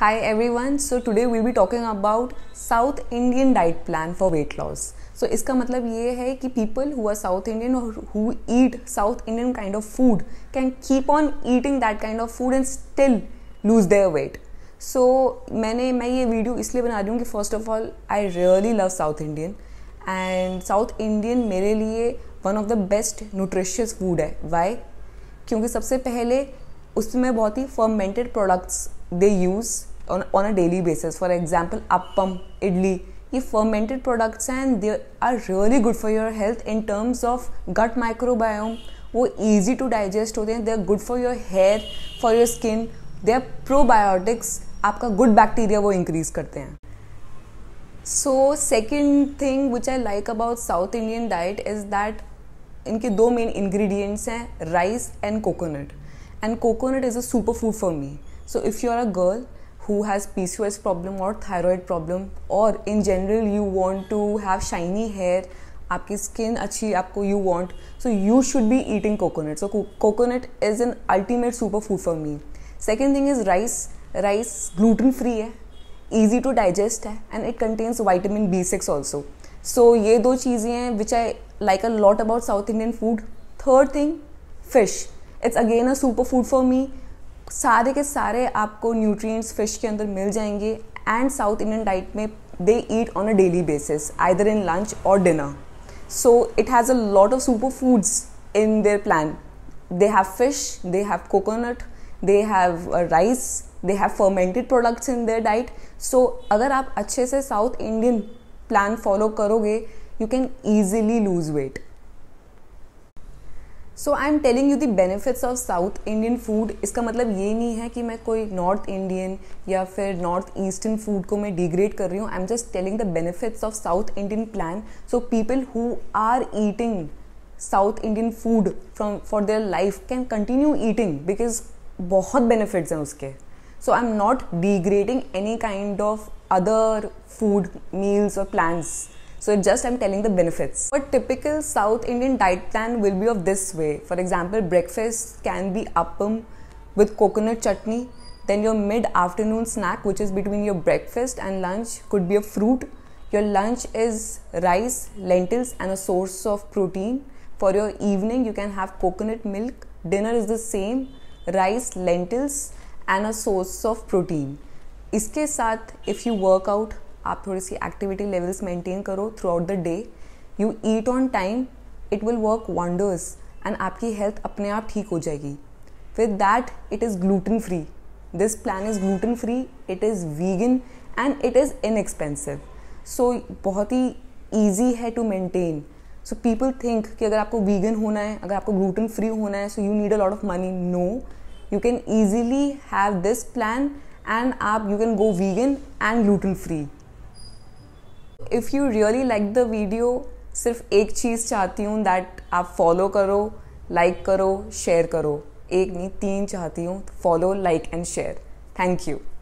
Hi everyone. So today we'll be talking about South Indian diet plan for weight loss. So इसका मतलब ये है कि people who are South Indian or who eat South Indian kind of food can keep on eating that kind of food and still lose their weight. So मैंने मैं ये video इसलिए बना रही हूँ कि first of all I really love South Indian and South Indian मेरे लिए one of the best nutritious food है Why? क्योंकि सबसे पहले उसमें बहुत ही fermented products they use on a daily basis. For example, appam, idli, ये fermented products हैं and they are really good for your health in terms of gut microbiome. वो easy to digest होते हैं they are good for your hair, for your skin. They are probiotics. आपका good bacteria वो increase करते हैं. So second thing which I like about South Indian diet is that इनके दो main ingredients हैं rice and coconut and coconut is a super food for me so if you are a girl who has PCOS problem or thyroid problem or in general you want to have shiny hair आपकी skin अच्छी आपको you want so you should be eating coconut so coconut is an ultimate super food for me second thing is rice rice gluten free है easy to digest है and it contains vitamin B six also so ये दो चीज़ें हैं which I like a lot about South Indian food third thing fish it's again a super food for me सारे के सारे आपको न्यूट्रिएंट्स फिश के अंदर मिल जाएंगे एंड साउथ इंडियन डाइट में they eat on a daily basis either in lunch और dinner so it has a lot of super foods in their plan they have fish they have coconut they have rice they have fermented products in their diet so अगर आप अच्छे से South Indian plan follow करोगे you can easily lose weight so I am telling you the benefits of South Indian food इसका मतलब ये नहीं है कि मैं कोई नॉर्थ इंडियन या फिर नॉर्थ ईस्टर्न फूड को मैं डिग्रेड कर रही हूँ I am just telling the benefits of South Indian plan so people who are eating South Indian food from for their life can continue eating because बहुत benefits हैं उसके so I am not degrading any kind of other food meals और plans So just I'm telling the benefits. A typical South Indian diet plan will be of this way. For example, breakfast can be appam with coconut chutney. Then your mid-afternoon snack, which is between your breakfast and lunch, could be a fruit. Your lunch is rice, lentils, and a source of protein. For your evening, you can have coconut milk. Dinner is the same rice, lentils, and a source of protein. इसके साथ you work out. आप थोड़ी सी activity levels maintain करो throughout the day you eat on time it will work wonders and आपकी health अपने आप ठीक हो जाएगी with that it is gluten free this plan is gluten free it is vegan and it is inexpensive so बहुत ही easy है to maintain so people think कि अगर आपको वीगन होना है अगर आपको ग्लूटन फ्री होना है so you need a lot of money no you can easily have this plan and आप you can go vegan and gluten free if you really like the video सिर्फ एक चीज़ चाहती हूँ दैट आप follow करो like करो share करो एक नहीं तीन चाहती हूँ follow like and share thank you